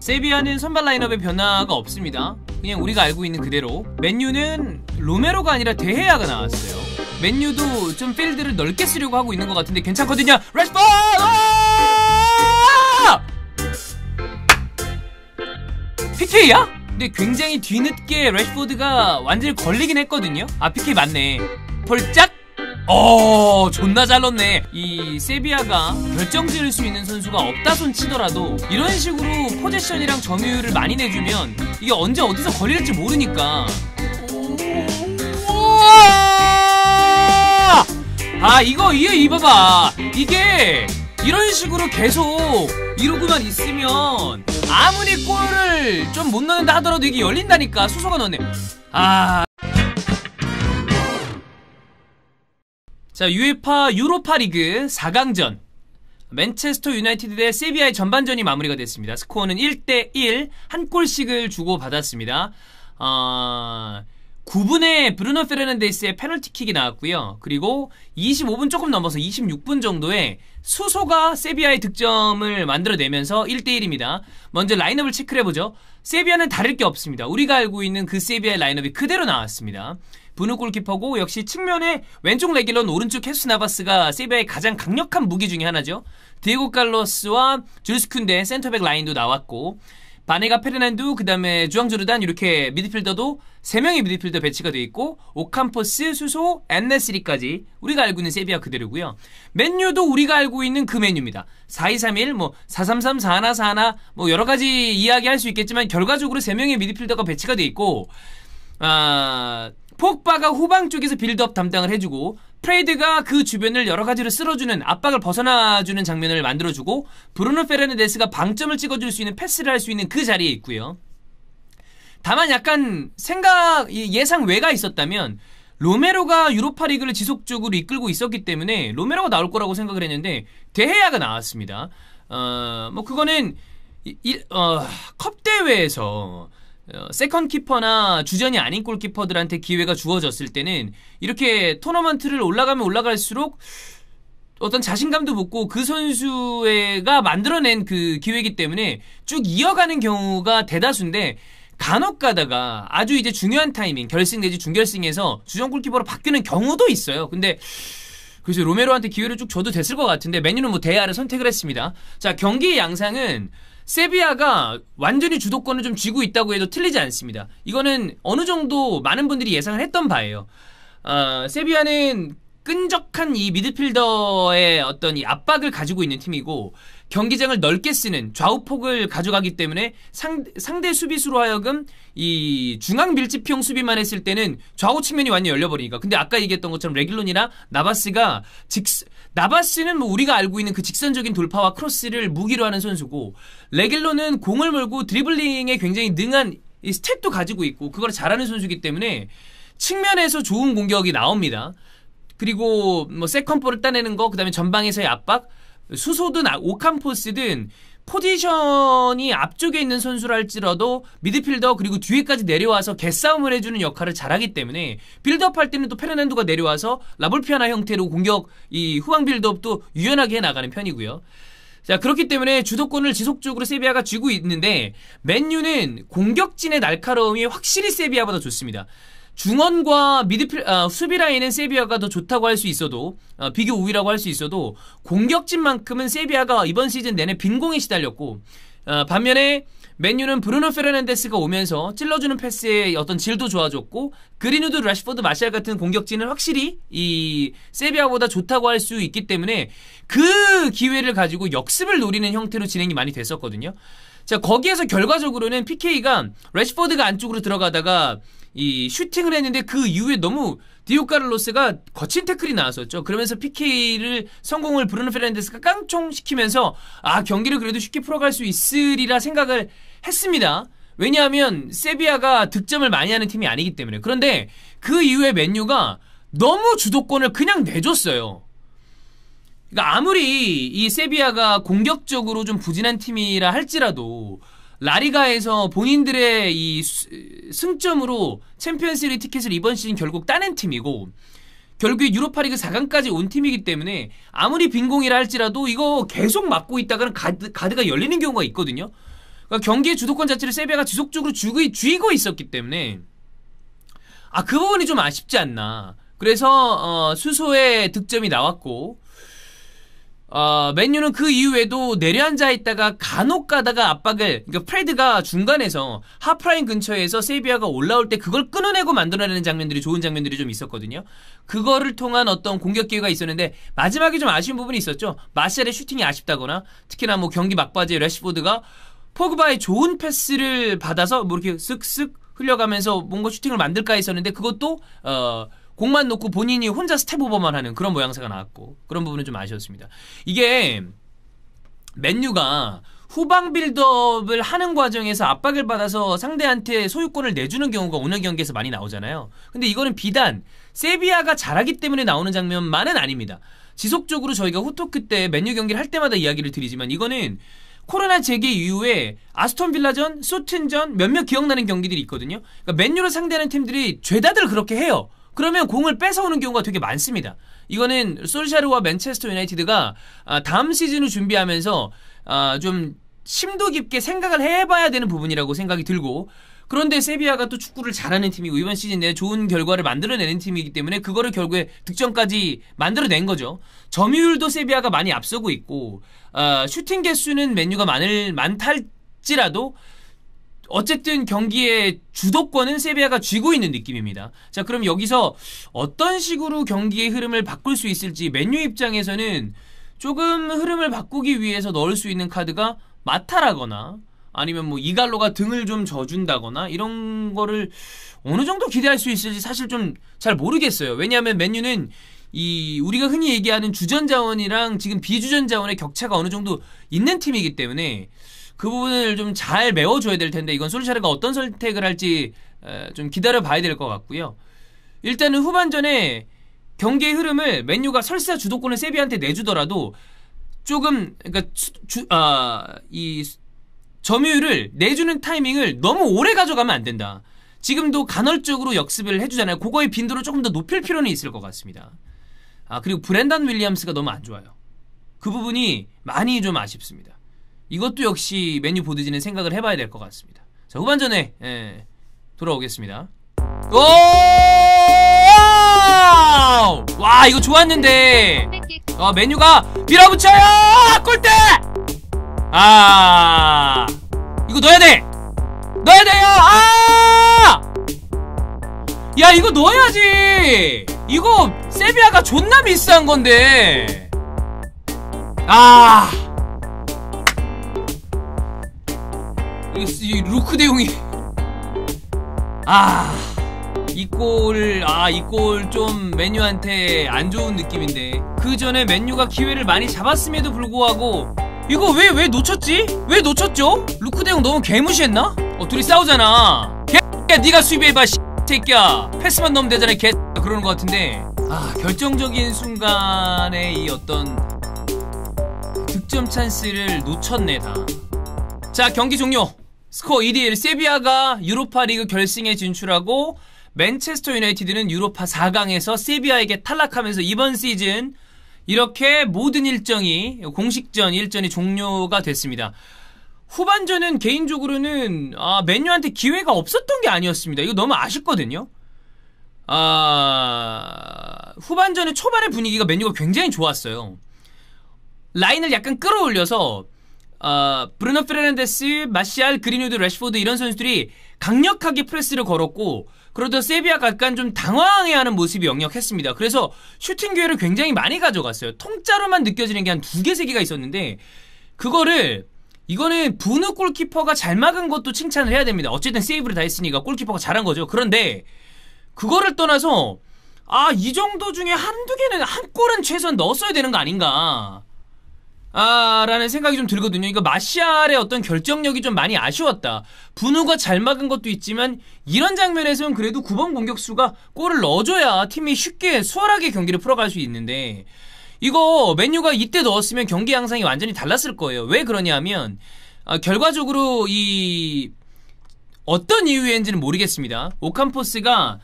세비야는 선발 라인업에 변화가 없습니다. 그냥 우리가 알고 있는 그대로 맨유는 로메로가 아니라 대해야가 나왔어요. 맨유도 좀 필드를 넓게 쓰려고 하고 있는 것 같은데 괜찮거든요. 레스피케이야 아! 근데 굉장히 뒤늦게 래스포드가 완전히 걸리긴 했거든요 아 피케이 맞네 벌짝 어 존나 잘랐네 이 세비야가 결정 지을 수 있는 선수가 없다손 치더라도 이런 식으로 포지션이랑 점유율을 많이 내주면 이게 언제 어디서 걸릴지 모르니까 아 이거 이거 이봐봐 이게 이런 식으로 계속 이러고만 있으면 아무리 골을 좀 못 넣는다 하더라도 이게 열린다니까 수소가 넣네 아 자, u e f 유로파 리그 4강전. 맨체스터 유나이티드 대세비아의 전반전이 마무리가 됐습니다. 스코어는 1대1, 한 골씩을 주고받았습니다. 어... 아, 9분에 브루노 페르난데스의 페널티킥이 나왔고요. 그리고 25분 조금 넘어서 26분 정도에 수소가 세비아의 득점을 만들어내면서 1대1입니다. 먼저 라인업을 체크 해보죠. 세비아는 다를 게 없습니다. 우리가 알고 있는 그세비아의 라인업이 그대로 나왔습니다. 브누 골키퍼고 역시 측면에 왼쪽 레길런 오른쪽 헤스 나바스가 세비야의 가장 강력한 무기 중에 하나죠. 디에고 칼로스와 줄스 쿤데 센터백 라인도 나왔고 바네가 페르난두 그다음에 주앙 조르단 이렇게 미드필더도 3명의 미드필더 배치가 돼 있고 오캄포스, 수소, 엔네시리까지 우리가 알고 있는 세비야 그대로고요. 맨유도 우리가 알고 있는 그 맨유입니다. 4231, 뭐 433, 4141, 뭐 여러 가지 이야기할 수 있겠지만 결과적으로 3명의 미드필더가 배치가 돼 있고 아 폭바가 후방 쪽에서 빌드업 담당을 해주고 프레이드가 그 주변을 여러 가지로 쓸어주는 압박을 벗어나주는 장면을 만들어주고 브루노 페르네데스가 방점을 찍어줄 수 있는 패스를 할 수 있는 그 자리에 있고요. 다만 약간 생각 예상 외가 있었다면 로메로가 유로파리그를 지속적으로 이끌고 있었기 때문에 로메로가 나올 거라고 생각을 했는데 대헤야가 나왔습니다. 어뭐 그거는 이, 이, 어, 컵 대회에서 어, 세컨 키퍼나 주전이 아닌 골키퍼들한테 기회가 주어졌을 때는 이렇게 토너먼트를 올라가면 올라갈수록 어떤 자신감도 붙고 그 선수가 만들어낸 그 기회이기 때문에 쭉 이어가는 경우가 대다수인데 간혹 가다가 아주 이제 중요한 타이밍 결승 내지 중결승에서 주전 골키퍼로 바뀌는 경우도 있어요. 근데 그래서 로메로한테 기회를 쭉 줘도 됐을 것 같은데 메뉴는 뭐 대야를 선택을 했습니다. 자 경기의 양상은 세비야가 완전히 주도권을 좀 쥐고 있다고 해도 틀리지 않습니다. 이거는 어느 정도 많은 분들이 예상을 했던 바예요. 어, 세비야는 끈적한 이 미드필더의 어떤 이 압박을 가지고 있는 팀이고 경기장을 넓게 쓰는 좌우폭을 가져가기 때문에 상, 상대 수비수로 하여금 이 중앙 밀집형 수비만 했을 때는 좌우 측면이 완전히 열려버리니까 근데 아까 얘기했던 것처럼 레길론이나 나바스가 직 나바스는 뭐 우리가 알고 있는 그 직선적인 돌파와 크로스를 무기로 하는 선수고 레길론은 공을 몰고 드리블링에 굉장히 능한 이 스텝도 가지고 있고 그걸 잘하는 선수이기 때문에 측면에서 좋은 공격이 나옵니다. 그리고 뭐 세컨볼을 따내는 거 그다음에 전방에서의 압박 수소든 아, 오캄포스든 포지션이 앞쪽에 있는 선수랄지라도 미드필더 그리고 뒤에까지 내려와서 개싸움을 해주는 역할을 잘하기 때문에 빌드업할 때는 또 페르난도가 내려와서 라볼피아나 형태로 공격 이 후방 빌드업도 유연하게 해 나가는 편이고요. 자 그렇기 때문에 주도권을 지속적으로 세비야가 쥐고 있는데 맨유는 공격진의 날카로움이 확실히 세비야보다 좋습니다. 중원과 미드필 아, 수비 라인은 세비야가 더 좋다고 할 수 있어도 아, 비교 우위라고 할 수 있어도 공격진만큼은 세비야가 이번 시즌 내내 빈공에 시달렸고 아, 반면에 맨유는 브루노 페르난데스가 오면서 찔러주는 패스의 어떤 질도 좋아졌고 그린우드, 라시포드, 마샬 같은 공격진은 확실히 이 세비야보다 좋다고 할 수 있기 때문에 그 기회를 가지고 역습을 노리는 형태로 진행이 많이 됐었거든요. 자 거기에서 결과적으로는 PK가 래시포드가 안쪽으로 들어가다가 이 슈팅을 했는데 그 이후에 너무 디오 카를로스가 거친 태클이 나왔었죠. 그러면서 PK를 성공을 브루노 페란데스가 깡총시키면서 아 경기를 그래도 쉽게 풀어갈 수 있으리라 생각을 했습니다. 왜냐하면 세비야가 득점을 많이 하는 팀이 아니기 때문에 그런데 그 이후에 맨유가 너무 주도권을 그냥 내줬어요. 그러니까 아무리 이 세비야가 공격적으로 좀 부진한 팀이라 할지라도 라리가에서 본인들의 이 승점으로 챔피언스리 티켓을 이번 시즌 결국 따낸 팀이고 결국에 유로파리그 4강까지 온 팀이기 때문에 아무리 빈공이라 할지라도 이거 계속 막고 있다가는 가드, 가드가 열리는 경우가 있거든요. 그러니까 경기의 주도권 자체를 세비야가 지속적으로 쥐고, 쥐고 있었기 때문에 아 그 부분이 좀 아쉽지 않나. 그래서 어, 수소의 득점이 나왔고 어, 맨유는 그 이후에도 내려앉아 있다가 간혹 가다가 압박을 그러니까 프레드가 중간에서 하프라인 근처에서 세비아가 올라올 때 그걸 끊어내고 만들어내는 장면들이 좋은 장면들이 좀 있었거든요. 그거를 통한 어떤 공격 기회가 있었는데 마지막에 좀 아쉬운 부분이 있었죠. 마샬의 슈팅이 아쉽다거나 특히나 뭐 경기 막바지에 레시보드가 포그바의 좋은 패스를 받아서 뭐 이렇게 쓱쓱 흘려가면서 뭔가 슈팅을 만들까 했었는데 그것도 어 공만 놓고 본인이 혼자 스텝 오버만 하는 그런 모양새가 나왔고 그런 부분은 좀 아쉬웠습니다. 이게 맨유가 후방 빌드업을 하는 과정에서 압박을 받아서 상대한테 소유권을 내주는 경우가 오늘 경기에서 많이 나오잖아요. 근데 이거는 비단 세비야가 잘하기 때문에 나오는 장면만은 아닙니다. 지속적으로 저희가 후토크 때 맨유 경기를 할 때마다 이야기를 드리지만 이거는 코로나 재개 이후에 아스톤 빌라전, 소튼전 몇몇 기억나는 경기들이 있거든요. 그러니까 맨유를 상대하는 팀들이 죄다들 그렇게 해요. 그러면 공을 뺏어오는 경우가 되게 많습니다. 이거는 솔샤르와 맨체스터 유나이티드가 아, 다음 시즌을 준비하면서 아, 좀 심도 깊게 생각을 해봐야 되는 부분이라고 생각이 들고 그런데 세비야가 또 축구를 잘하는 팀이고 이번 시즌 내에 좋은 결과를 만들어내는 팀이기 때문에 그거를 결국에 득점까지 만들어낸 거죠. 점유율도 세비야가 많이 앞서고 있고 아, 슈팅 개수는 맨유가 많을 많탈지라도 어쨌든 경기의 주도권은 세비야가 쥐고 있는 느낌입니다. 자, 그럼 여기서 어떤 식으로 경기의 흐름을 바꿀 수 있을지 맨유 입장에서는 조금 흐름을 바꾸기 위해서 넣을 수 있는 카드가 마타라거나 아니면 뭐 이갈로가 등을 좀 져준다거나 이런 거를 어느 정도 기대할 수 있을지 사실 좀 잘 모르겠어요. 왜냐하면 맨유는 이 우리가 흔히 얘기하는 주전 자원이랑 지금 비주전 자원의 격차가 어느 정도 있는 팀이기 때문에 그 부분을 좀 잘 메워줘야 될 텐데 이건 솔샤르가 어떤 선택을 할지 좀 기다려 봐야 될 것 같고요. 일단은 후반전에 경기의 흐름을 맨유가 설사 주도권을 세비한테 내주더라도 조금 그러니까 아, 이 점유율을 내주는 타이밍을 너무 오래 가져가면 안 된다. 지금도 간헐적으로 역습을 해주잖아요. 그거의 빈도를 조금 더 높일 필요는 있을 것 같습니다. 아 그리고 브랜단 윌리엄스가 너무 안 좋아요. 그 부분이 많이 좀 아쉽습니다. 이것도 역시 메뉴 보드진은 생각을 해봐야 될 것 같습니다. 자, 후반전에 예, 돌아오겠습니다. 오! 와 이거 좋았는데 어, 메뉴가 밀어붙여요! 골대! 아 이거 넣어야 돼! 넣어야 돼요! 아! 야 이거 넣어야지! 이거 세비야가 존나 비싼 건데 아 이, 루크 대용이 아 이골 아 이 골좀 맨유한테 안 좋은 느낌인데 그 전에 맨유가 기회를 많이 잡았음에도 불구하고 이거 왜 왜 놓쳤지? 왜 놓쳤죠? 루크 대용 너무 개무시했나? 어 둘이 싸우잖아 개야 네가 수비해봐 새끼야 패스만 넣으면 되잖아 개 아, 그러는 것 같은데 아 결정적인 순간에 이 어떤 득점 찬스를 놓쳤네 다 자 경기 종료 스코어 1위 1 세비야가 유로파 리그 결승에 진출하고 맨체스터 유나이티드는 유로파 4강에서 세비야에게 탈락하면서 이번 시즌 이렇게 모든 일정이 공식전 일정이 종료가 됐습니다. 후반전은 개인적으로는 아, 맨유한테 기회가 없었던 게 아니었습니다. 이거 너무 아쉽거든요. 아, 후반전에 초반의 분위기가 맨유가 굉장히 좋았어요. 라인을 약간 끌어올려서 어, 브루노 페르난데스, 마시알, 그린우드, 래시포드 이런 선수들이 강력하게 프레스를 걸었고 그러다 세비야가 약간 좀 당황해하는 모습이 역력했습니다. 그래서 슈팅 기회를 굉장히 많이 가져갔어요. 통짜로만 느껴지는 게 한 두 개, 세 개가 있었는데 그거를 이거는 부느 골키퍼가 잘 막은 것도 칭찬을 해야 됩니다. 어쨌든 세이브를 다 했으니까 골키퍼가 잘한 거죠. 그런데 그거를 떠나서 아, 이 정도 중에 한두 개는 한 골은 최소한 넣었어야 되는 거 아닌가. 아, 라는 생각이 좀 들거든요. 이거 마시알의 어떤 결정력이 좀 많이 아쉬웠다. 분우가 잘 막은 것도 있지만 이런 장면에서는 그래도 9번 공격수가 골을 넣어줘야 팀이 쉽게 수월하게 경기를 풀어갈 수 있는데 이거 맨유가 이때 넣었으면 경기 양상이 완전히 달랐을 거예요. 왜 그러냐면 아, 결과적으로 이 어떤 이유인지는 모르겠습니다. 오칸포스가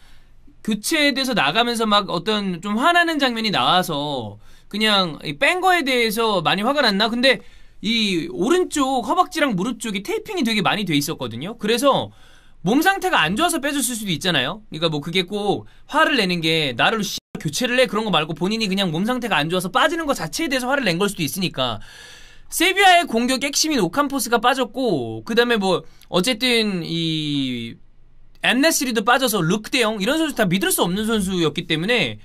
교체돼서 나가면서 막 어떤 좀 화나는 장면이 나와서 그냥 뺀 거에 대해서 많이 화가 났나? 근데 이 오른쪽 허벅지랑 무릎 쪽이 테이핑이 되게 많이 돼 있었거든요. 그래서 몸 상태가 안 좋아서 빼줬을 수도 있잖아요. 그러니까 뭐 그게 꼭 화를 내는 게 나를 씨 교체를 해 그런 거 말고 본인이 그냥 몸 상태가 안 좋아서 빠지는 거 자체에 대해서 화를 낸 걸 수도 있으니까 세비야의 공격 핵심인 오캄포스가 빠졌고 그다음에 뭐 어쨌든 이 엠네시리도 빠져서 루크 대형 이런 선수 다 믿을 수 없는 선수였기 때문에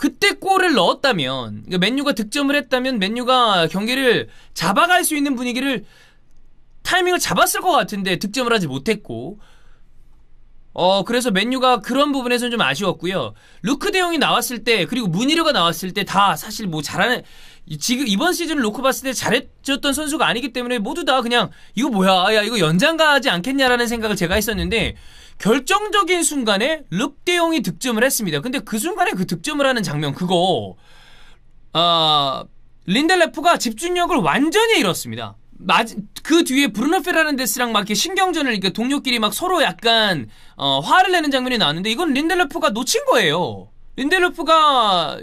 그때 골을 넣었다면 그러니까 맨유가 득점을 했다면 맨유가 경기를 잡아갈 수 있는 분위기를 타이밍을 잡았을 것 같은데 득점을 하지 못했고 어 그래서 맨유가 그런 부분에서는 좀 아쉬웠고요. 루크 대용이 나왔을 때 그리고 문희료가 나왔을 때 다 사실 뭐 잘하는 지금 이번 시즌을 놓고 봤을 때 잘해줬던 선수가 아니기 때문에 모두 다 그냥 이거 뭐야 야 이거 연장 가지 않겠냐라는 생각을 제가 했었는데 결정적인 순간에 룩대용이 득점을 했습니다. 근데 그 순간에 그 득점을 하는 장면 그거 어, 린델레프가 집중력을 완전히 잃었습니다. 그 뒤에 브루노 페라난데스랑 막 이렇게 신경전을 이렇게 동료끼리 막 서로 약간 어, 화를 내는 장면이 나왔는데 이건 린델레프가 놓친 거예요. 린델레프가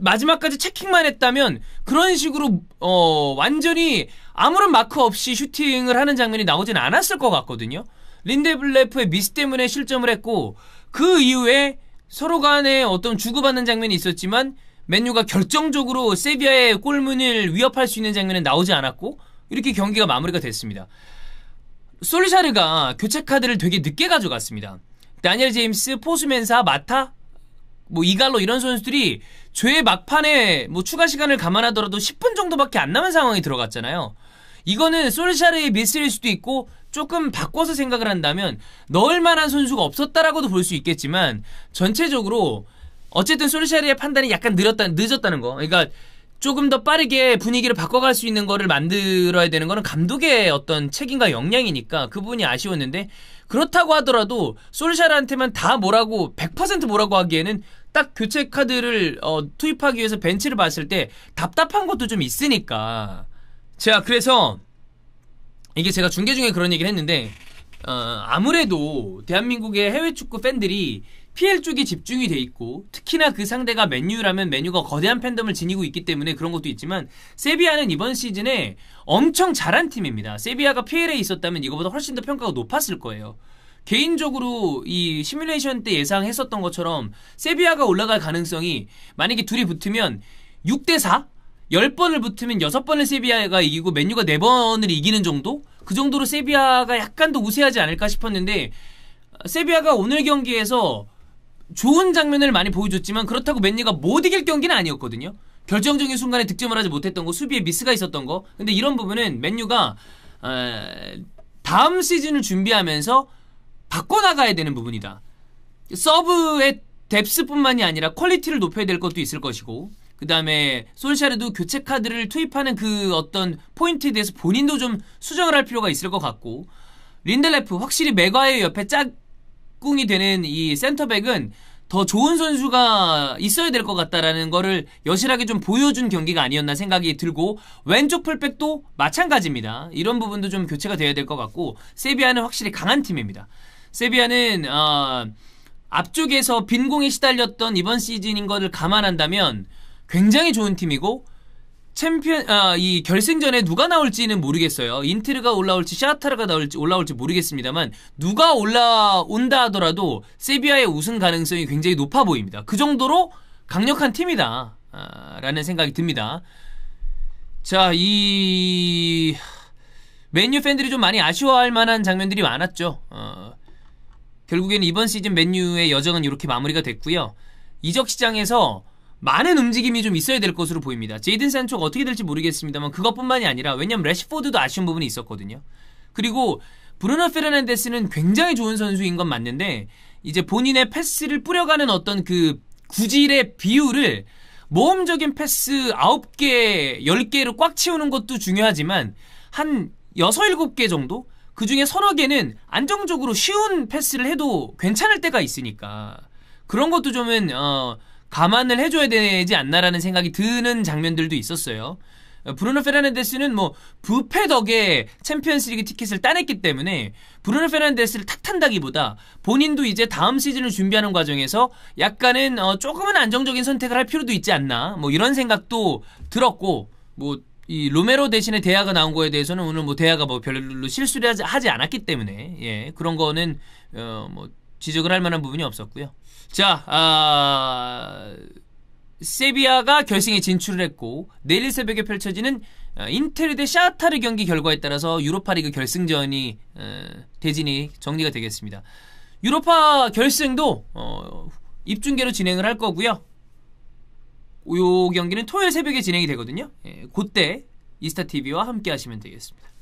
마지막까지 체킹만 했다면 그런 식으로 어, 완전히 아무런 마크 없이 슈팅을 하는 장면이 나오진 않았을 것 같거든요. 린데블레프의 미스 때문에 실점을 했고 그 이후에 서로 간에 어떤 주고받는 장면이 있었지만 맨유가 결정적으로 세비야의 골문을 위협할 수 있는 장면은 나오지 않았고 이렇게 경기가 마무리가 됐습니다. 솔리샤르가 교체 카드를 되게 늦게 가져갔습니다. 다니엘 제임스, 포수맨사, 마타, 뭐 이갈로 이런 선수들이 죄의 막판에 뭐 추가 시간을 감안하더라도 10분 정도밖에 안 남은 상황이 들어갔잖아요. 이거는 솔샤르의 미스일 수도 있고 조금 바꿔서 생각을 한다면 넣을 만한 선수가 없었다라고도 볼 수 있겠지만 전체적으로 어쨌든 솔샤리의 판단이 약간 느렸다 늦었다는 거. 그러니까 조금 더 빠르게 분위기를 바꿔갈 수 있는 거를 만들어야 되는 거는 감독의 어떤 책임과 역량이니까 그 부분이 아쉬웠는데 그렇다고 하더라도 솔샤르한테만 다 뭐라고 100% 뭐라고 하기에는 딱 교체 카드를 어, 투입하기 위해서 벤치를 봤을 때 답답한 것도 좀 있으니까 제가 그래서 이게 제가 중계 중에 그런 얘기를 했는데 어, 아무래도 대한민국의 해외 축구 팬들이 PL 쪽에 집중이 돼 있고 특히나 그 상대가 맨유라면 맨유가 거대한 팬덤을 지니고 있기 때문에 그런 것도 있지만 세비야는 이번 시즌에 엄청 잘한 팀입니다. 세비야가 PL에 있었다면 이거보다 훨씬 더 평가가 높았을 거예요. 개인적으로 이 시뮬레이션 때 예상했었던 것처럼 세비야가 올라갈 가능성이 만약에 둘이 붙으면 6대 4? 10번을 붙으면 6번을 세비야가 이기고 맨유가 4번을 이기는 정도? 그 정도로 세비야가 약간 더 우세하지 않을까 싶었는데 세비야가 오늘 경기에서 좋은 장면을 많이 보여줬지만 그렇다고 맨니가 못 이길 경기는 아니었거든요. 결정적인 순간에 득점을 하지 못했던 거, 수비에 미스가 있었던 거. 근데 이런 부분은 맨유가 어, 다음 시즌을 준비하면서 바꿔나가야 되는 부분이다. 서브의 뎁스뿐만이 아니라 퀄리티를 높여야 될 것도 있을 것이고 그 다음에 솔샤르도 교체 카드를 투입하는 그 어떤 포인트에 대해서 본인도 좀 수정을 할 필요가 있을 것 같고 린델레프 확실히 메가의 옆에 짝꿍이 되는 이 센터백은 더 좋은 선수가 있어야 될 것 같다라는 거를 여실하게 좀 보여준 경기가 아니었나 생각이 들고 왼쪽 풀백도 마찬가지입니다. 이런 부분도 좀 교체가 돼야 될 것 같고 세비야는 확실히 강한 팀입니다. 세비야는 어, 앞쪽에서 빈공에 시달렸던 이번 시즌인 것을 감안한다면 굉장히 좋은 팀이고 챔피언 아, 이 결승전에 누가 나올지는 모르겠어요. 인트르가 올라올지 샤타르가 나올지 올라올지 모르겠습니다만 누가 올라온다 하더라도 세비야의 우승 가능성이 굉장히 높아 보입니다. 그 정도로 강력한 팀이다. 아, 라는 생각이 듭니다. 자, 이 맨유 팬들이 좀 많이 아쉬워할 만한 장면들이 많았죠. 어, 결국에는 이번 시즌 맨유의 여정은 이렇게 마무리가 됐고요. 이적 시장에서 많은 움직임이 좀 있어야 될 것으로 보입니다. 제이든 산초가 어떻게 될지 모르겠습니다만 그것뿐만이 아니라 왜냐면 하 래시포드도 아쉬운 부분이 있었거든요. 그리고 브루노 페르난데스는 굉장히 좋은 선수인 건 맞는데 이제 본인의 패스를 뿌려가는 어떤 그 구질의 비율을 모험적인 패스 9개, 10개로 꽉 채우는 것도 중요하지만 한 6, 7개 정도? 그 중에 서너 개는 안정적으로 쉬운 패스를 해도 괜찮을 때가 있으니까 그런 것도 좀은 어 감안을 해줘야 되지 않나라는 생각이 드는 장면들도 있었어요. 어, 브루노 페르난데스는 뭐 부패 덕에 챔피언스리그 티켓을 따냈기 때문에 브루노 페르난데스를 탓한다기보다 본인도 이제 다음 시즌을 준비하는 과정에서 약간은 어 조금은 안정적인 선택을 할 필요도 있지 않나 뭐 이런 생각도 들었고 뭐 이 로메로 대신에 대하가 나온 거에 대해서는 오늘 뭐대하가뭐 별로 실수를 하지, 않았기 때문에 예 그런 거는 어뭐 지적을 할 만한 부분이 없었고요. 자, 아... 세비야가 결승에 진출을 했고 내일 새벽에 펼쳐지는 어, 인텔 대 샤타르 경기 결과에 따라서 유로파리그 결승전이 어, 대진이 정리가 되겠습니다. 유로파 결승도 어, 입중계로 진행을 할 거고요. 요 경기는 토요일 새벽에 진행이 되거든요. 예, 그때 이스타 TV와 함께 하시면 되겠습니다.